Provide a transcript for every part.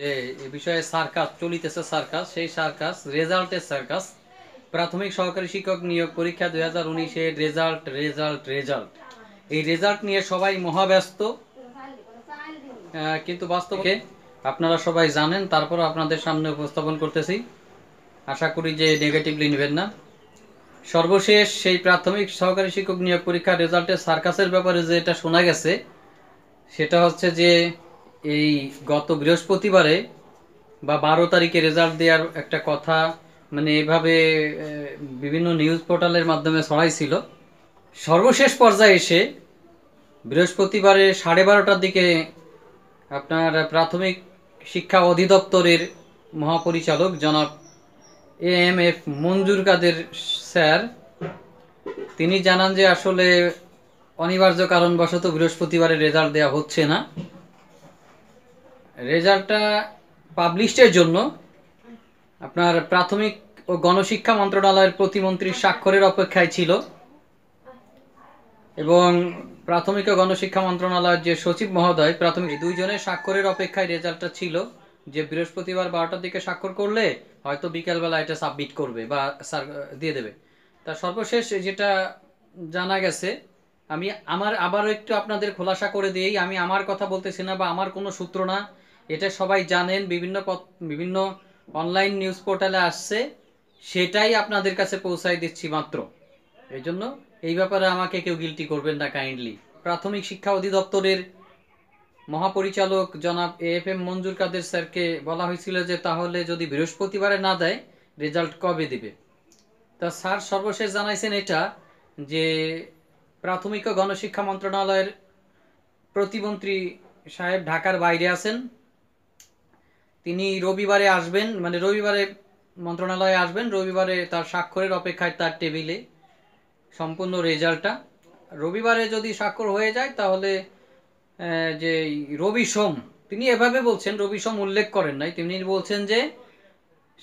যে এ বিষয়ে সার্কাস চলিতেছে সার্কাস সেই সার্কাস রেজাল্টের সার্কাস প্রাথমিক সহকারী শিক্ষক নিয়োগ পরীক্ষা দুই হাজার উনিশে রেজাল্ট রেজাল্ট রেজাল্ট এই রেজাল্ট নিয়ে সবাই মহাব্যস্ত কিন্তু বাস্তবকে আপনারা সবাই জানেন তারপর আপনাদের সামনে উপস্থাপন করতেছি আশা করি যে নেগেটিভলি নেবেন না সর্বশেষ সেই প্রাথমিক সহকারী শিক্ষক নিয়োগ পরীক্ষা রেজাল্টের সার্কাসের ব্যাপারে যে এটা শোনা গেছে সেটা হচ্ছে যে এই গত বৃহস্পতিবারে বা বারো তারিখে রেজাল্ট দেওয়ার একটা কথা মানে এভাবে বিভিন্ন নিউজ পোর্টালের মাধ্যমে ছড়াইছিল সর্বশেষ পর্যায়ে এসে বৃহস্পতিবারে সাড়ে বারোটার দিকে আপনার প্রাথমিক শিক্ষা অধিদপ্তরের মহাপরিচালক জনাব A M F Manzur Kader sir তিনি জানান যে আসলে অনিবার্য কারণবশত বৃহস্পতিবারে রেজাল্ট দেওয়া হচ্ছে না রেজাল্টটা পাবলিশের জন্য আপনার প্রাথমিক ও গণশিক্ষা মন্ত্রণালয়ের প্রতিমন্ত্রীর স্বাক্ষরের অপেক্ষায় ছিল এবং প্রাথমিক ও গণশিক্ষা মন্ত্রণালয়ের যে সচিব মহোদয় প্রাথমিক দুইজনের স্বাক্ষরের অপেক্ষায় রেজাল্টটা ছিল যে বৃহস্পতিবার বারোটার দিকে স্বাক্ষর করলে হয়তো বিকালবেলা এটা সাবমিট করবে বা দিয়ে দেবে তা সর্বশেষ যেটা জানা গেছে আমি আমার আবারও একটু আপনাদের খোলাসা করে দিয়েই আমি আমার কথা বলতেছি না বা আমার কোনো সূত্র না এটা সবাই জানেন বিভিন্ন বিভিন্ন অনলাইন নিউজ পোর্টালে আসছে সেটাই আপনাদের কাছে পৌঁছায় দিচ্ছি মাত্র এই জন্য এই ব্যাপারে আমাকে কেউ গিলটি করবেন না কাইন্ডলি প্রাথমিক শিক্ষা অধিদপ্তরের মহাপরিচালক জনাব এ এফ এম মঞ্জুর কাদের স্যারকে বলা হয়েছিল যে তাহলে যদি বৃহস্পতিবারে না দেয় রেজাল্ট কবে দিবে তা স্যার সর্বশেষ জানাইছেন এটা যে প্রাথমিক ও গণশিক্ষা মন্ত্রণালয়ের প্রতিমন্ত্রী সাহেব ঢাকার বাইরে আছেন তিনি রবিবারে আসবেন মানে রবিবারে মন্ত্রণালয়ে আসবেন রবিবারে তার স্বাক্ষরের অপেক্ষায় তার টেবিলে সম্পূর্ণ রেজাল্টটা রবিবারে যদি স্বাক্ষর হয়ে যায় তাহলে যে রবি সোম তিনি এভাবে বলছেন রবি সোম উল্লেখ করেন নাই তিনি বলছেন যে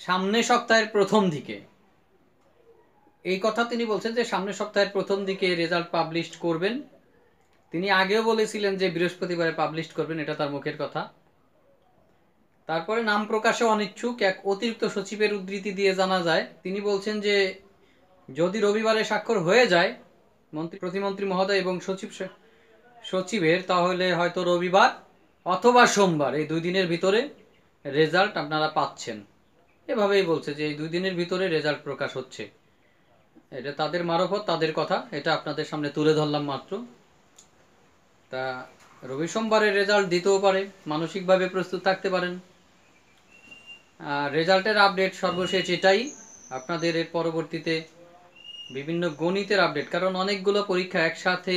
সামনে সপ্তাহের প্রথম দিকে এই কথা তিনি বলছেন যে সামনে সপ্তাহের প্রথম দিকে রেজাল্ট পাবলিশ করবেন তিনি আগেও বলেছিলেন যে বৃহস্পতিবারে পাবলিশ করবেন এটা তার মুখের কথা তারপরে নাম প্রকাশে অনিচ্ছুক এক অতিরিক্ত সচিবের উদ্ধৃতি দিয়ে জানা যায় তিনি বলছেন যে যদি রবিবারে স্বাক্ষর হয়ে যায় মন্ত্রী প্রতিমন্ত্রী মহোদয় এবং সচিব সচিবের তাহলে হয়তো রবিবার অথবা সোমবার এই দুই দিনের ভিতরে রেজাল্ট আপনারা পাচ্ছেন এভাবেই বলছে যে এই দুই দিনের ভিতরে রেজাল্ট প্রকাশ হচ্ছে এটা তাদের মারফত তাদের কথা এটা আপনাদের সামনে তুলে ধরলাম মাত্র তা রবি সোমবারের রেজাল্ট দিতেও পারে মানসিকভাবে প্রস্তুত থাকতে পারেন রেজাল্টের আপডেট সর্বশেষ এটাই আপনাদের এর পরবর্তীতে বিভিন্ন গণিতের আপডেট কারণ অনেকগুলো পরীক্ষা একসাথে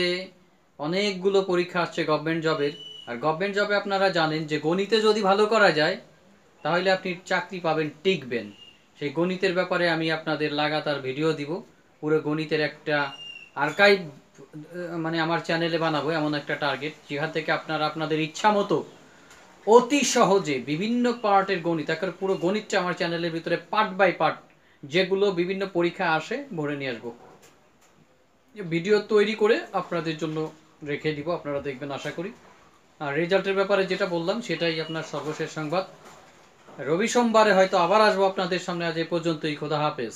অনেকগুলো পরীক্ষা আসছে গভর্নমেন্ট জবের আর গভর্নমেন্ট জবে আপনারা জানেন যে গণিতে যদি ভালো করা যায় তাহলে আপনি চাকরি পাবেন টিকবেন সেই গণিতের ব্যাপারে আমি আপনাদের লাগাতার ভিডিও দিব পুরো গণিতের একটা আর্কাইভ মানে আমার চ্যানেলে বানাবো এমন একটা টার্গেট যেখান থেকে আপনারা আপনাদের ইচ্ছা মতো অতি সহজে বিভিন্ন পার্টের গণিত একবার পুরো গণিতটা আমার চ্যানেলের ভিতরে পার্ট বাই পার্ট যেগুলো বিভিন্ন পরীক্ষা আসে ভরে নিয়ে আসবো ভিডিও তৈরি করে আপনাদের জন্য রেখে দিব আপনারা দেখবেন আশা করি আর রেজাল্টের ব্যাপারে যেটা বললাম সেটাই আপনার সর্বশেষ সংবাদ রবি সোমবারে হয়তো আবার আসবো আপনাদের সামনে আজ এ পর্যন্তই খোদা হাফেজ